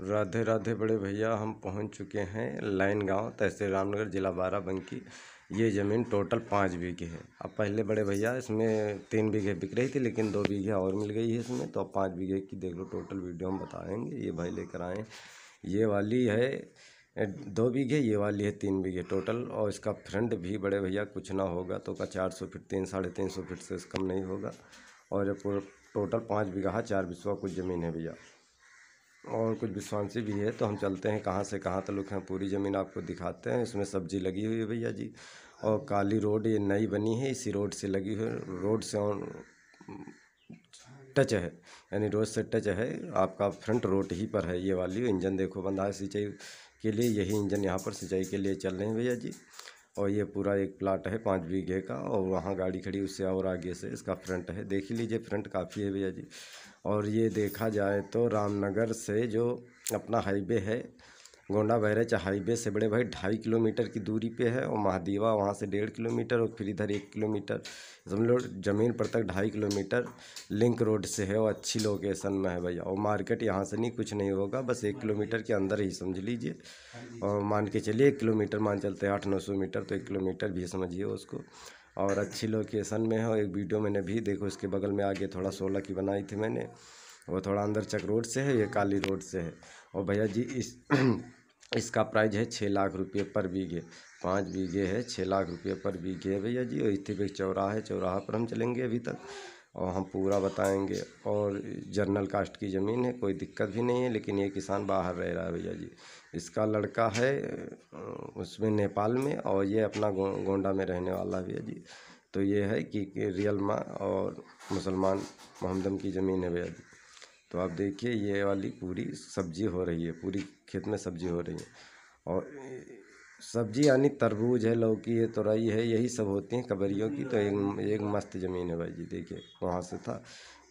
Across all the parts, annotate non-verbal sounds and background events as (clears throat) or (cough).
राधे राधे बड़े भैया हम पहुंच चुके हैं लाइन गांव तहसील रामनगर ज़िला बाराबंकी ये ज़मीन टोटल पाँच बीघे है अब पहले बड़े भैया इसमें तीन बीघे बिक रही थी लेकिन दो बीघे और मिल गई है इसमें तो अब पाँच बीघे की देख लो टोटल वीडियो हम बताएंगे ये भाई लेकर आए ये वाली है दो बीघे ये वाली है तीन बीघे टोटल और इसका फ्रंट भी बड़े भैया कुछ ना होगा तो का चार सौ फिट तीन साढ़े तीन सौ फिट से कम नहीं होगा और ये पूरा टोटल पाँच बीघा चार बिस्वा कुछ ज़मीन है भैया और कुछ विश्वासी भी है तो हम चलते हैं कहाँ से कहाँ तक हैं पूरी ज़मीन आपको दिखाते हैं इसमें सब्जी लगी हुई है भैया जी और काली रोड ये नई बनी है इसी रोड से लगी हुई रोड से और टच है यानी रोड से टच है आपका फ्रंट रोड ही पर है ये वाली इंजन देखो बंधा सिंचाई के लिए यही इंजन यहाँ पर सिंचाई के लिए चल रहे हैं भैया जी और ये पूरा एक प्लाट है पाँच बीघे का और वहाँ गाड़ी खड़ी उससे और आगे से इसका फ्रंट है देख लीजिए फ्रंट काफ़ी है भैया जी और ये देखा जाए तो रामनगर से जो अपना हाईवे है गोंडा बहरेच हाईवे से बड़े भाई ढाई किलोमीटर की दूरी पे है और महादेवा वहाँ से डेढ़ किलोमीटर और फिर इधर एक किलोमीटर समझ जमीन पर तक ढाई किलोमीटर लिंक रोड से है और अच्छी लोकेशन में है भैया और मार्केट यहाँ से नहीं कुछ नहीं होगा बस एक किलोमीटर के अंदर ही समझ लीजिए और मान के चलिए एक किलोमीटर मान चलते हैं आठ नौ सौ मीटर तो एक किलोमीटर भी समझिए उसको और अच्छी लोकेशन में है और एक वीडियो मैंने भी देखो इसके बगल में आगे थोड़ा सोलह की बनाई थी मैंने वो थोड़ा अंदर चक रोड से है ये काली रोड से है और भैया जी इस (clears throat) इसका प्राइज है छः लाख रुपये पर बीघे पाँच बीघे है छः लाख रुपये पर बीघे है भैया जी और इसी पे चौराहा है चौराहा पर हम चलेंगे अभी तक और हम पूरा बताएंगे और जर्नल कास्ट की ज़मीन है कोई दिक्कत भी नहीं है लेकिन ये किसान बाहर रह रहा है भैया जी इसका लड़का है उसमें नेपाल में और ये अपना गो, गोंडा में रहने वाला है भैया जी तो ये है कि, कि रियल माँ और मुसलमान मोहम्मद की ज़मीन है भैया जी तो आप देखिए ये वाली पूरी सब्जी हो रही है पूरी खेत में सब्जी हो रही है और सब्जी यानी तरबूज है लौकी है तुरई है यही सब होती हैं कबरियों की तो एक एक मस्त ज़मीन है भाई जी देखिए वहाँ से था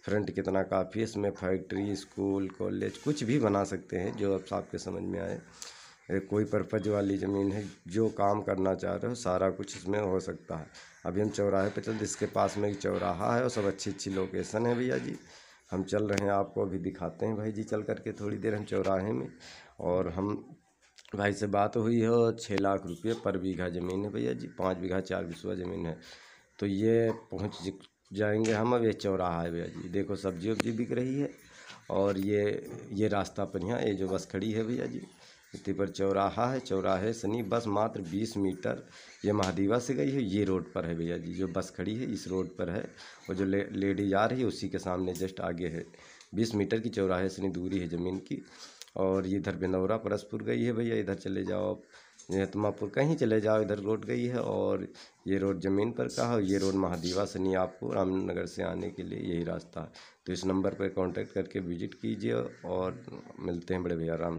फ्रंट कितना काफ़ी है इसमें फैक्ट्री स्कूल कॉलेज कुछ भी बना सकते हैं जो अब आपके समझ में आए कोई पर्पज वाली ज़मीन है जो काम करना चाह रहे हो सारा कुछ इसमें हो सकता है अभी हम चौराहे पर चलते इसके पास में एक चौराहा है और सब अच्छी अच्छी लोकेशन है भैया जी हम चल रहे हैं आपको अभी दिखाते हैं भाई जी चल करके थोड़ी देर हम चौराहे में और हम भाई से बात हुई है और छः लाख रुपये पर बीघा ज़मीन है भैया जी पाँच बीघा चार बीसवा ज़मीन है तो ये पहुँच जाएंगे हम अब ये चौराहा है भैया जी देखो सब्जी वब्जी बिक रही है और ये ये रास्ता पर यहाँ ये जो बस खड़ी है भैया जी स्थिति पर चौराहा है चौराहे से नहीं बस मात्र बीस मीटर ये महादेवा से गई है ये रोड पर है भैया जी जो बस खड़ी है इस रोड पर है और जो ले, लेडी जा रही है उसी के सामने जस्ट आगे है बीस मीटर की चौराहे से नहीं दूरी है ज़मीन की और इधर बेनौरा परसपुर गई है भैया इधर चले जाओ आप नेतमापुर कहीं चले जाओ इधर रोड गई है और ये रोड ज़मीन पर का है ये रोड महादेवा से नहीं आपको रामनगर से आने के लिए यही रास्ता है तो इस नंबर पर कांटेक्ट करके विजिट कीजिए और मिलते हैं बड़े भैया राम